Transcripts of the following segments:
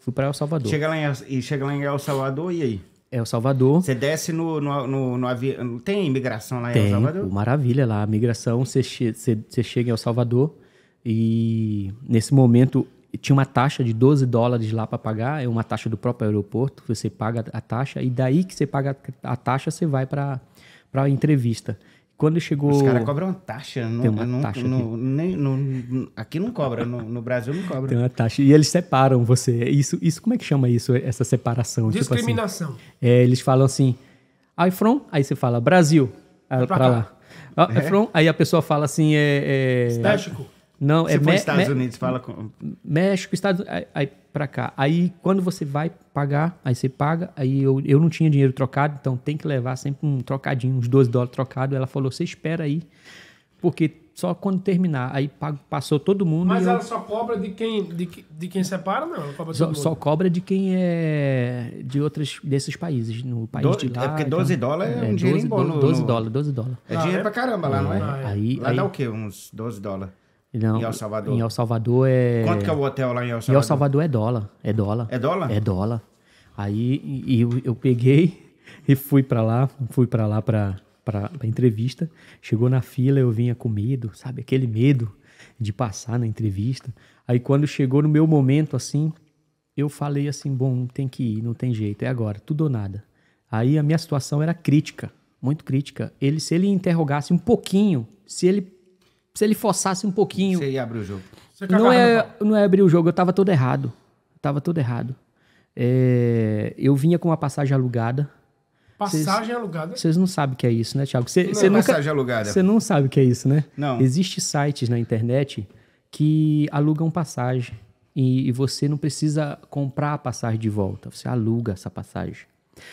Fui para El Salvador. Chega lá em, e chega lá em El Salvador e aí? El Salvador. Você desce no, no, no, no avião. Tem imigração lá em Tem, El Salvador? Pô, maravilha lá. A migração, você, che você chega em El Salvador e nesse momento tinha uma taxa de 12 dólares lá para pagar, é uma taxa do próprio aeroporto, você paga a taxa e daí que você paga a taxa, você vai para a entrevista. Quando chegou. Os caras cobram uma taxa, não, Tem uma não, taxa não, nem, não, aqui não cobra, no, no, Brasil não cobra. Tem uma taxa. E eles separam você. Isso, isso como é que chama isso, essa separação? Discriminação. Tipo assim, é, eles falam assim, I from, aí você fala Brasil, é pra, pra lá. lá. É? From, aí a pessoa fala assim, é. é México. Não, Se é for Estados Unidos, fala com... México, Estados Unidos, aí, aí para cá. Aí quando você vai pagar, aí você paga, aí eu, eu não tinha dinheiro trocado, então tem que levar sempre um trocadinho, uns 12 dólares trocado. Ela falou, você espera aí, porque só quando terminar. Aí passou todo mundo. Mas ela eu... só cobra de quem, de, de quem separa, não? cobra só, só, cobra de quem é de outros desses países, no país do, de lá. É porque 12 então, dólares é um é, dinheiro 12, bom. 12, no... dólares, 12 dólares. É dinheiro pra caramba lá, não é? Aí, aí, lá dá o quê? Uns 12 dólares. Não, é em El Salvador. Em El Salvador é. Quanto que é o hotel lá em El Salvador? Em El Salvador é dólar. É dólar. É dólar? É dólar. Aí e, eu, eu peguei e fui para lá, fui para lá para para entrevista. Chegou na fila, eu vinha com medo, sabe? Aquele medo de passar na entrevista. Aí quando chegou no meu momento assim, eu falei assim, bom, tem que ir, não tem jeito, é agora, tudo ou nada. Aí a minha situação era crítica, muito crítica. Ele se ele interrogasse um pouquinho, se ele se ele forçasse um pouquinho. Você ia abrir o jogo. não, é, não é abrir o jogo, eu tava todo errado. Eu tava todo errado. É, eu vinha com uma passagem alugada. Passagem cês, alugada? Vocês não sabem o que é isso, né, Thiago? Cê, não é cê é nunca, passagem alugada. Você não sabe o que é isso, né? Não. Existem sites na internet que alugam passagem. E, e você não precisa comprar a passagem de volta. Você aluga essa passagem.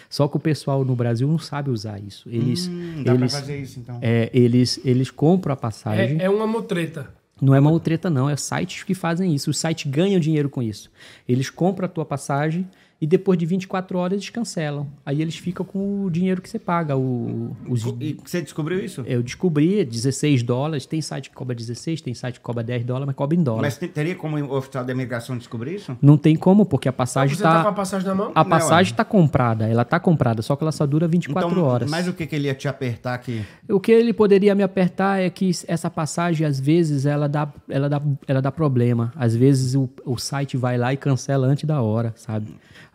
Só que o pessoal no Brasil não sabe usar isso. Eles, hum, dá eles, pra fazer isso, então. É, eles, eles compram a passagem. É, é uma motreta. Não é uma treta, não. É sites que fazem isso. Os sites ganham dinheiro com isso. Eles compram a tua passagem e depois de 24 horas eles cancelam. Aí eles ficam com o dinheiro que você paga. O, os... E você descobriu isso? Eu descobri, 16 é dólares. Tem site que cobra 16, tem site que cobra 10 dólares, mas cobra em dólar. Mas teria como o oficial da imigração descobrir isso? Não tem como, porque a ah, passagem está... Você está tá com a passagem na mão? A passagem está é. comprada, ela está comprada, só que ela só dura 24 então, horas. Mas o que, que ele ia te apertar aqui? O que ele poderia me apertar é que essa passagem, às vezes, ela dá, ela dá, ela dá problema. Às vezes o, o site vai lá e cancela antes da hora, sabe?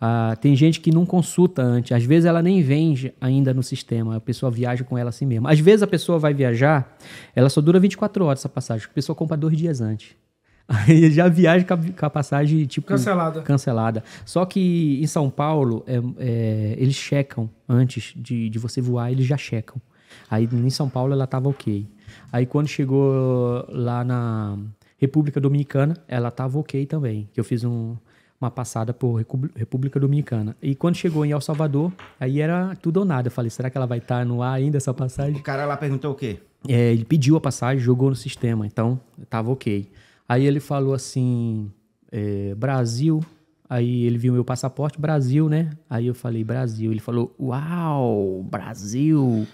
Ah, tem gente que não consulta antes. Às vezes ela nem vende ainda no sistema. A pessoa viaja com ela assim mesmo. Às vezes a pessoa vai viajar, ela só dura 24 horas essa passagem. A pessoa compra dois dias antes. Aí já viaja com a, passagem tipo cancelada. cancelada. Só que em São Paulo é, é, eles checam antes de, de você voar, eles já checam. Aí em São Paulo ela estava ok. Aí quando chegou lá na República Dominicana, ela estava ok também. Que eu fiz um uma passada por República Dominicana. E quando chegou em El Salvador, aí era tudo ou nada. Eu falei, será que ela vai estar tá no ar ainda essa passagem? O cara lá perguntou o quê? É, ele pediu a passagem, jogou no sistema, então tava ok. Aí ele falou assim: é, Brasil. Aí ele viu meu passaporte, Brasil, né? Aí eu falei, Brasil. Ele falou, uau, Brasil.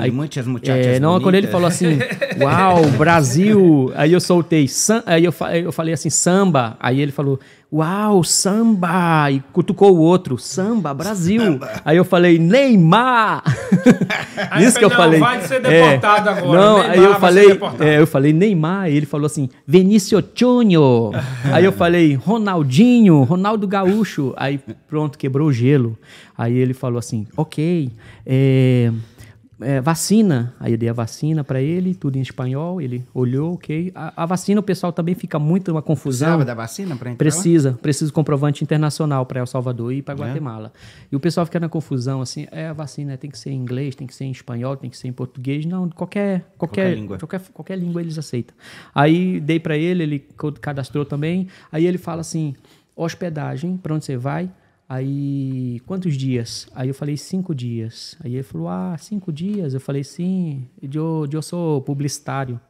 aí, muitas é, muchachas é, Não, bonitas. quando ele falou assim, uau, Brasil. Aí eu soltei, aí eu, eu falei assim, samba. Aí ele falou, Uau, samba! E cutucou o outro, samba, Brasil. Samba. Aí eu falei, Neymar! Isso que eu não, falei. Vai ser é, deportado é, agora. Não, Neymar aí eu falei, é, eu falei, Neymar. E ele falou assim, Vinícius Júnior. aí eu falei, Ronaldinho, Ronaldo Gaúcho. Aí pronto, quebrou o gelo. Aí ele falou assim, ok, é é, vacina. Aí eu dei a vacina para ele, tudo em espanhol. Ele olhou, ok. A, a, vacina, o pessoal também fica muito uma confusão. Precisava da vacina para entrar? Precisa, lá? precisa comprovante internacional para El Salvador e para é? Guatemala. É. E o pessoal fica na confusão, assim, é a vacina tem que ser em inglês, tem que ser em espanhol, tem que ser em português. Não, qualquer, qualquer, qualquer língua. Qualquer, qualquer língua eles aceitam. Aí dei para ele, ele cadastrou também. Aí ele fala assim, hospedagem, para onde você vai? Aí, quantos dias? Aí eu falei, cinco dias. Aí ele falou, ah, cinco dias? Eu falei, sim, eu, eu sou publicitário.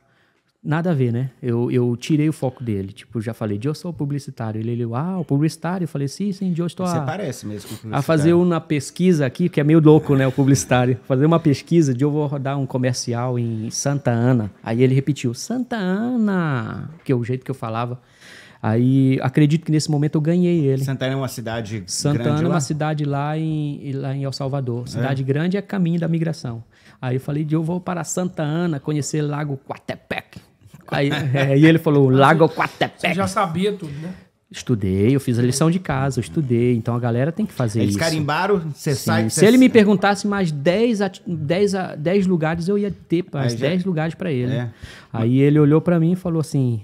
Nada a ver, né? Eu, eu tirei o foco dele. Tipo, já falei, eu sou publicitário. Ele, ele, ah, o publicitário? Eu falei, sim, sim, eu estou Você a... parece mesmo A fazer uma pesquisa aqui, que é meio louco, né, o publicitário. fazer uma pesquisa de eu vou rodar um comercial em Santa Ana. Aí ele repetiu, Santa Ana, que é o jeito que eu falava. Aí acredito que nesse momento eu ganhei ele. Santana é uma cidade Santana grande é uma lá? cidade lá em, lá em El Salvador. É? Cidade é. grande é caminho da migração. Aí eu falei, eu vou para Santa Ana conhecer Lago Coatepec. Aí, é, e ele falou, Lago Coatepec. Você já sabia tudo, né? Estudei, eu fiz a lição de casa, eu estudei. Então a galera tem que fazer Eles isso. Eles carimbaram, você sai... Se cê... ele me perguntasse mais 10, 10, dez lugares, eu ia ter mais já... 10 lugares para ele. É. Aí ele olhou para mim e falou assim,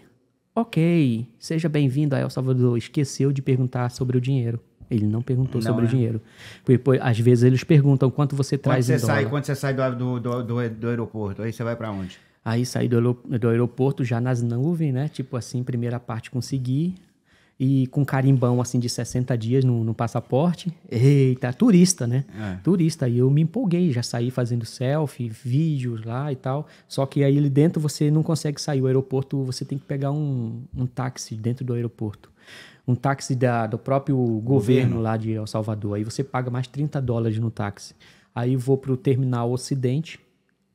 Ok, seja bem-vindo a El Salvador. Esqueceu de perguntar sobre o dinheiro. Ele não perguntou não, sobre o é. dinheiro. Porque às vezes eles perguntam quanto você quando traz você sai, Quando você sai do, do, do, do aeroporto, aí você vai para onde? Aí saí do, do aeroporto já nas nuvens, né? Tipo assim, primeira parte consegui e com carimbão assim de 60 dias no, no passaporte. Eita, turista, né? É. Turista. E eu me empolguei, já saí fazendo selfie, vídeos lá e tal. Só que aí dentro você não consegue sair. O aeroporto, você tem que pegar um, um táxi dentro do aeroporto. Um táxi da, do próprio governo, governo lá de El Salvador. Aí você paga mais 30 dólares no táxi. Aí vou para o terminal ocidente,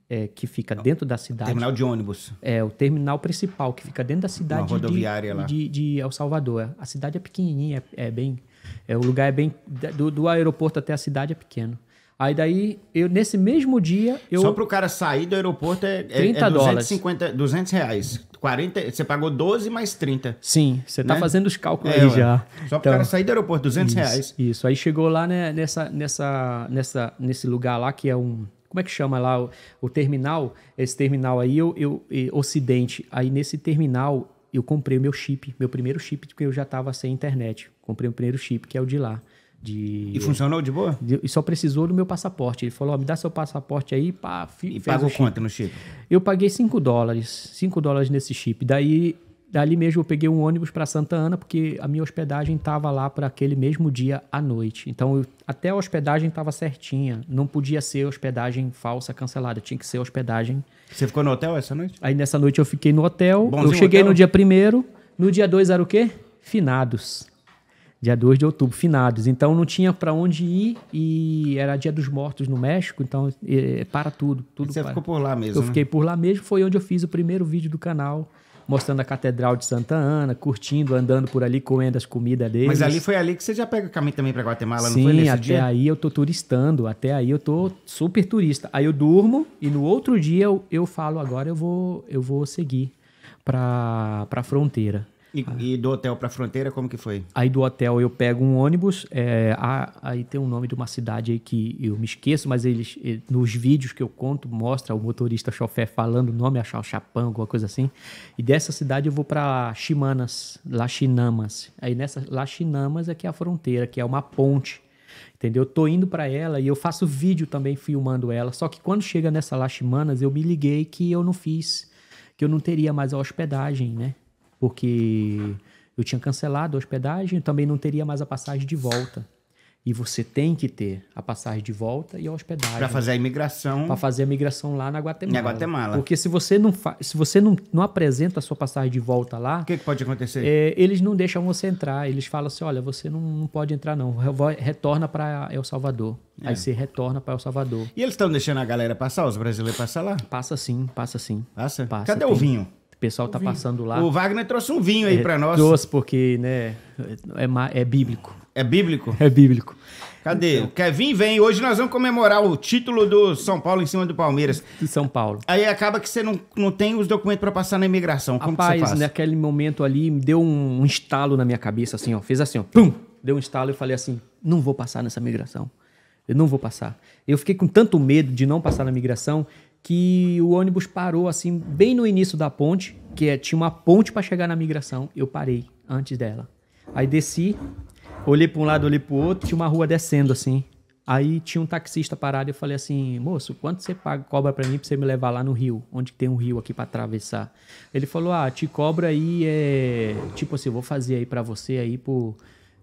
é, que fica é dentro da cidade. Terminal de ônibus. É, o terminal principal, que fica dentro da cidade rodoviária de, lá. De, de El Salvador. A cidade é pequenininha, é, é bem. É, o lugar é bem. Do, do, aeroporto até a cidade é pequeno. Aí daí, eu, nesse mesmo dia. Eu, Só para o cara sair do aeroporto é, 30 é, é 250, dólares. 200 reais. 40, você pagou 12 mais 30. Sim, você tá né? fazendo os cálculos é, aí já. Só para o então, cara sair do aeroporto, 200 isso, reais. Isso, aí chegou lá né, nessa, nessa, nessa, nesse lugar lá que é um como é que chama lá o, o terminal? Esse terminal aí, eu, eu, eu, Ocidente. Aí nesse terminal eu comprei o meu chip, meu primeiro chip, porque eu já estava sem internet. Comprei o primeiro chip, que é o de lá. De, e funcionou de boa? De, e só precisou do meu passaporte. Ele falou: me dá seu passaporte aí. Pá, e e pagou quanto no chip? Eu paguei 5 dólares. 5 dólares nesse chip. Daí dali mesmo eu peguei um ônibus para Santa Ana, porque a minha hospedagem estava lá para aquele mesmo dia à noite. Então, eu, até a hospedagem estava certinha. Não podia ser hospedagem falsa cancelada, tinha que ser hospedagem. Você ficou no hotel essa noite? Aí nessa noite eu fiquei no hotel. Bonzinho eu cheguei hotel? no dia primeiro. No dia dois era o quê? Finados. Dia 2 de outubro, finados. Então não tinha para onde ir e era dia dos mortos no México, então é, para tudo. tudo você para. ficou por lá mesmo? Eu né? fiquei por lá mesmo, foi onde eu fiz o primeiro vídeo do canal mostrando a Catedral de Santa Ana, curtindo, andando por ali, comendo as comidas deles. Mas ali foi ali que você já pega o caminho também para Guatemala, Sim, não foi nesse até dia? aí eu tô turistando, até aí eu tô super turista. Aí eu durmo e no outro dia eu, eu falo agora eu vou eu vou seguir para para fronteira. E, e do hotel para a fronteira, como que foi? Aí do hotel eu pego um ônibus, é, a, aí tem um nome de uma cidade aí que eu me esqueço, mas eles, nos vídeos que eu conto, mostra o motorista chofé falando o nome, achar o Chapão, alguma coisa assim. E dessa cidade eu vou para Chimanas, Lachinamas. Aí nessa Lachinamas é que é a fronteira, que é uma ponte entendeu? Eu tô indo para ela e eu faço vídeo também filmando ela. Só que quando chega nessa Laximanas, eu me liguei que eu não fiz, que eu não teria mais a hospedagem, né? porque eu tinha cancelado a hospedagem, também não teria mais a passagem de volta. E você tem que ter a passagem de volta e a hospedagem. Para fazer a imigração. Para fazer a imigração lá na Guatemala. Na Guatemala. Porque se você não, se você não, não apresenta a sua passagem de volta lá. O que, que, pode acontecer? É, eles não deixam você entrar. Eles falam assim: olha, você não, não pode entrar, não. Retorna para El Salvador. É. Aí você retorna para El Salvador. E eles estão deixando a galera passar, os brasileiros passar lá? Passa sim, passa sim. Passa? passa Cadê tem... o vinho? pessoal tá vinho. passando lá. O Wagner trouxe um vinho aí é, para nós. Trouxe porque, né, é, é bíblico. É bíblico? É bíblico. Cadê? Então. Quer vir? Vem. Hoje nós vamos comemorar o título do São Paulo em cima do Palmeiras. De São Paulo. Aí acaba que você não, não tem os documentos para passar na imigração. Como Rapaz, que você faz? naquele momento ali, me deu um, um estalo na minha cabeça, assim, ó. Fez assim, ó. Pum! Deu um estalo e eu falei assim, não vou passar nessa migração. Eu não vou passar. Eu fiquei com tanto medo de não passar na migração que o ônibus parou assim bem no início da ponte, que é, tinha uma ponte para chegar na migração, eu parei antes dela. Aí desci, olhei para um lado, olhei para o outro, tinha uma rua descendo assim. Aí tinha um taxista parado, eu falei assim: "Moço, quanto você paga cobra para mim para você me levar lá no rio, onde tem um rio aqui para atravessar?" Ele falou: "Ah, te cobra aí é, tipo assim, eu vou fazer aí para você aí por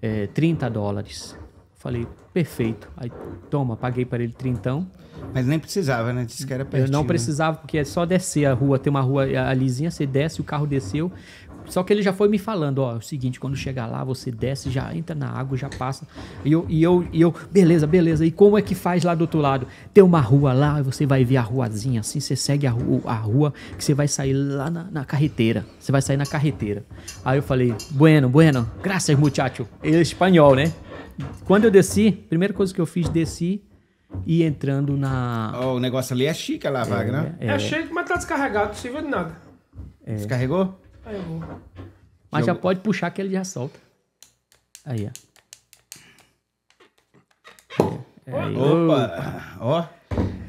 é, 30 dólares." Falei, perfeito. Aí, toma, paguei para ele trintão. Mas nem precisava, né? Disse que era pertinho. Eu não né? precisava, porque é só descer a rua, tem uma rua eh, alizinha, você desce, o carro desceu. Só que ele já foi me falando, ó, é o seguinte, quando chegar lá, você desce, já entra na água, já passa. E eu, e eu, e eu beleza, beleza. E como é que faz lá do outro lado? Tem uma rua lá, você vai ver a ruazinha assim, você segue a rua, a rua que você vai sair lá na, na carreteira. Você vai sair na carreteira. Aí eu falei, bueno, bueno, graças muchacho. Ele é espanhol, né? Quando eu desci, primeira coisa que eu fiz, desci e entrando na. Oh, o negócio ali é chique a é, né? É, é chique, mas tá descarregado, não serviu de nada. É. Descarregou? Aí eu vou. Mas já pode puxar que ele já solta. Aí, ó. É. Aí, é. opa! Ó.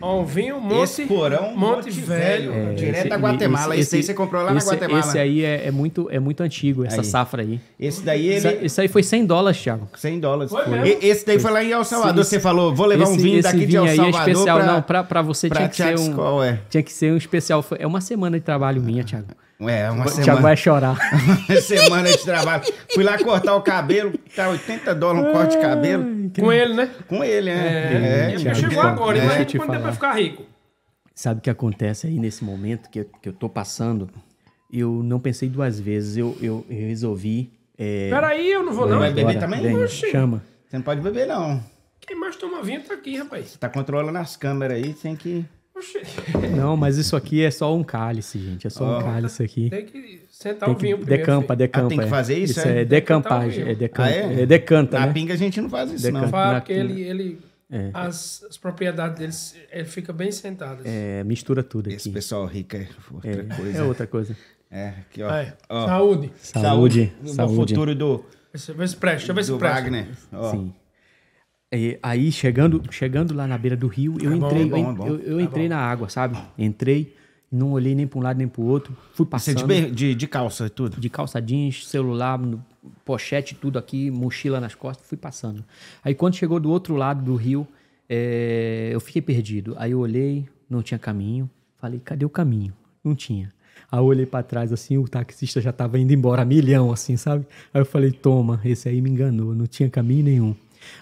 Ó, vinho Monte, Esporão, Monte, Monte Velho. velho. É, direto esse, da Guatemala. Esse, esse, esse, aí você comprou lá esse, na Guatemala. Esse aí é, é muito, é muito antigo, essa aí. safra aí. Esse daí ele... Essa, esse aí foi 100 dólares, Thiago. 100 dólares. Foi foi. esse daí foi. lá em El Salvador. você falou, vou levar um vinho daqui vinho de El Salvador. Aí é especial. Pra, Não, pra, pra você pra tinha que ser um... É. Tinha que ser um especial. É uma semana de trabalho minha, Thiago. É, uma o semana. Thiago vai chorar. uma semana de trabalho. Fui lá cortar o cabelo, tá 80 dólares um corte de cabelo. Com ele, né? Com ele, né? É, é, Thiago, chegou agora, imagina quanto tempo vai ficar rico. Sabe o que acontece aí nesse momento que eu, que eu tô passando? Eu não pensei duas vezes, eu, eu, eu resolvi. É, Peraí, eu não vou, não. Vai agora, beber também? Vem, chama. Você não pode beber, não. Quem mais toma vinho tá aqui, rapaz. Você tá controlando as câmeras aí, tem que. Não, mas isso aqui é só um cálice, gente. É só oh. um cálice aqui. Tem que sentar tem que o vinho primeiro. Decampa, decampa. Ah, tem que é. fazer isso? isso é, é decampagem. É, decampa, ah, é? é decanta. Na né? pinga a gente não faz isso, decanta, não. Fala que ele. ele... É. As, as, propriedades deles, ele é, fica bem sentadas. Assim. É, mistura tudo aqui. Esse pessoal rico é outra é, coisa. É outra coisa. É, aqui, ó. ó. Saúde. Saúde. Saúde. No Saúde. futuro do. Deixa eu ver se presta. Deixa eu ver se presta. Wagner. Ó. Sim. E é, aí, chegando, chegando lá na beira do rio, eu é entrei, é bom, é bom, eu, eu, é entrei na água, sabe? Entrei, não olhei nem para um lado nem para o outro, fui passando. Você de, de, de calça e tudo? De calça jeans, celular, pochete, tudo aqui, mochila nas costas, fui passando. Aí quando chegou do outro lado do rio, é, eu fiquei perdido. Aí eu olhei, não tinha caminho. Falei, cadê o caminho? Não tinha. Aí eu olhei para trás, assim, o taxista já estava indo embora, milhão, assim, sabe? Aí eu falei, toma, esse aí me enganou, não tinha caminho nenhum.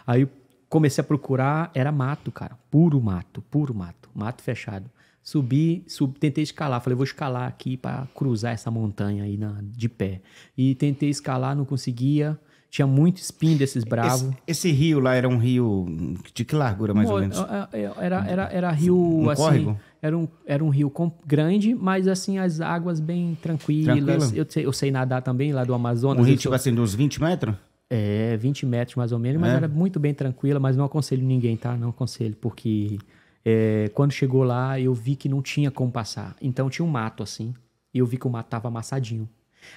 Aí comecei a procurar, era mato, cara. Puro mato, puro mato, mato fechado. Subi, sub, tentei escalar. Falei, vou escalar aqui para cruzar essa montanha aí na, de pé. E tentei escalar, não conseguia. Tinha muito espinho desses bravos. Esse, esse, rio lá era um rio de que largura, mais Bom, ou menos? É, é, era, era, era rio, um assim... Córrego? Era um, era um rio grande, mas assim, as águas bem tranquilas. Eu, sei, eu sei nadar também lá do Amazonas. Um rio, tipo assim, de uns 20 metros? É, 20 metros mais ou menos, mas é. era muito bem tranquila, mas não aconselho ninguém, tá? Não aconselho, porque é, quando chegou lá eu vi que não tinha como passar. Então tinha um mato assim, e eu vi que o mato tava amassadinho.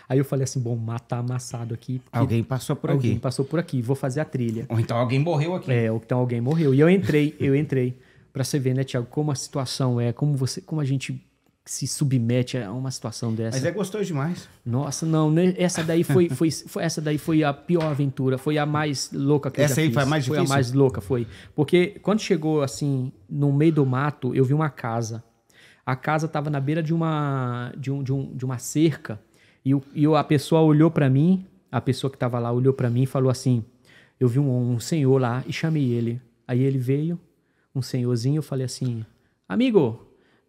Aí eu falei assim, bom, mato tá amassado aqui. Alguém passou por alguém aqui. Alguém passou por aqui, vou fazer a trilha. Ou então alguém morreu aqui. É, ou então alguém morreu. E eu entrei, eu entrei. para você ver, né, Tiago, como a situação é, como você, como a gente que se submete a uma situação dessa. Mas é gostoso demais. Nossa, não, né? essa daí foi, foi, foi, essa daí foi a pior aventura, foi a mais louca que essa eu já fiz. Essa aí foi a mais difícil? Foi a mais louca, foi. Porque quando chegou assim, no meio do mato, eu vi uma casa. A casa estava na beira de uma de, um, de, um, de uma cerca e, o, e a pessoa olhou para mim, a pessoa que estava lá olhou para mim e falou assim: "Eu vi um, um senhor lá e chamei ele". Aí ele veio, um senhorzinho, eu falei assim: "Amigo,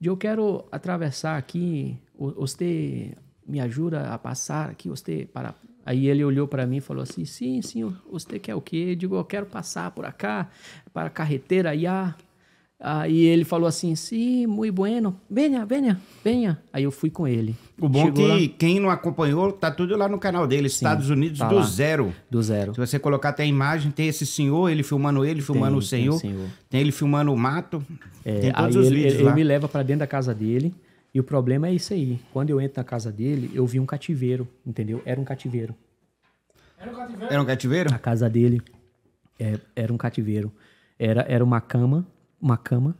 e eu quero atravessar aqui, você me ajuda a passar aqui, você para. Aí ele olhou para mim e falou assim: sim, sim, você quer o quê? Eu digo: eu quero passar por cá, para a carretera IA. Aí ele falou assim, sim, sí, muito bueno, venha, venha, venha. Aí eu fui com ele. O bom é Chegou que lá... quem não acompanhou, tá tudo lá no canal dele, sim, Estados Unidos tá do lá. zero. Do zero. Se você colocar até a imagem, tem esse senhor, ele filmando ele, filmando tem, o senhor, tem, senhor. tem ele filmando o mato, é, tem todos os ele, vídeos ele, lá. Ele me leva para dentro da casa dele, e o problema é isso aí. Quando eu entro na casa dele, eu vi um cativeiro, entendeu? Era um cativeiro. Era um cativeiro? Era um cativeiro? A casa dele é, era um cativeiro. Era, era uma cama uma cama,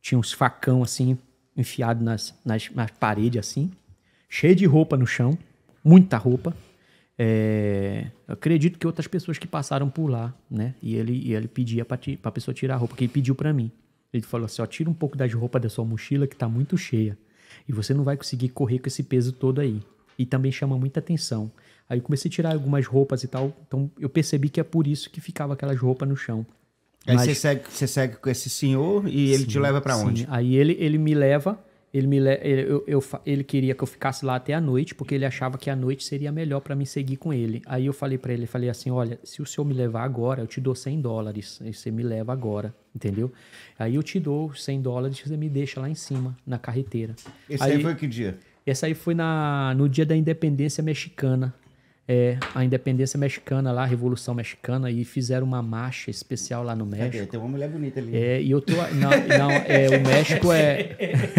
tinha uns facão assim, enfiado nas, nas, nas paredes assim, cheio de roupa no chão, muita roupa. É, acredito que outras pessoas que passaram por lá, né? E ele, e ele pedia para a pessoa tirar a roupa, que ele pediu para mim. Ele falou assim: ó, tira um pouco das roupas da sua mochila que tá muito cheia. E você não vai conseguir correr com esse peso todo aí. E também chama muita atenção. Aí eu comecei a tirar algumas roupas e tal. Então eu percebi que é por isso que ficava aquelas roupas no chão. Aí você, segue, você segue com esse senhor e ele sim, te leva para onde? Aí ele, ele me leva, ele, me le... ele, eu, eu, ele queria que eu ficasse lá até a noite, porque ele achava que a noite seria melhor para me seguir com ele. Aí eu falei para ele, falei assim, olha, se o senhor me levar agora, eu te dou 100 dólares, e você me leva agora, entendeu? Aí eu te dou 100 dólares e você me deixa lá em cima, na carreteira. Esse aí, aí foi que dia? Essa aí foi na, no dia da independência mexicana é, a independência mexicana lá, a Revolução Mexicana, e fizeram uma marcha especial lá no México. Tem uma mulher bonita ali. É, e eu tô. Não, não é, o México é.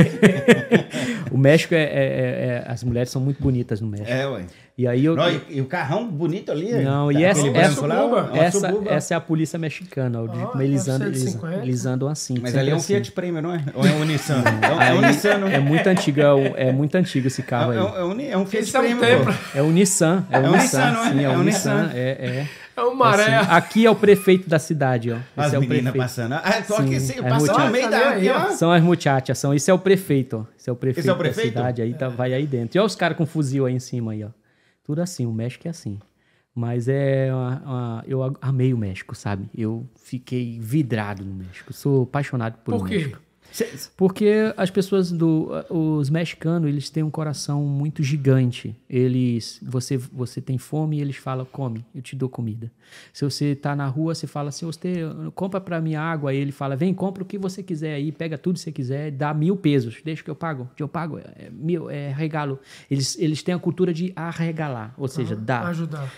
o México é é, é, é, As mulheres são muito bonitas no México. É, ué. E aí eu. Não, e, o carrão bonito ali? Não, tá e essa, essa, lá, essa, essa, é a polícia mexicana, oh, como tipo, eles, andam, eles, eles andam assim. Mas ali é um assim. Fiat Premio, não é? Ou é um Nissan? é um Nissan, é? é? muito antigo, é, é, muito antigo esse carro é, aí. É, é, é um Fiat Premio. É um Nissan. É um Nissan, não é? Sim, é um Nissan. É, é maré. Assim, aqui é o prefeito da cidade, ó. esse as é meninas passando. Ah, só que passando no meio da tá ó. São as muchachas, são. Isso é o prefeito, ó. Esse é o prefeito, Esse é o prefeito? da cidade, aí tá, vai aí dentro. E olha os caras com fuzil aí em cima aí, ó. Tudo é assim, o México é assim. Mas é. Uma, uma, eu amei o México, sabe? Eu fiquei vidrado no México. Sou apaixonado por, por o México. Porque as pessoas do os mexicanos, eles têm um coração muito gigante. Eles você você tem fome, eles falam come, eu te dou comida. Se você tá na rua, você fala se você compra para mim água, aí ele fala vem, compra o que você quiser aí, pega tudo que você quiser, dá mil pesos, deixa que eu pago, que eu pago, é, é mil, é regalo. Eles eles têm a cultura de arregalar, ou seja, ah, dar. Ajudar.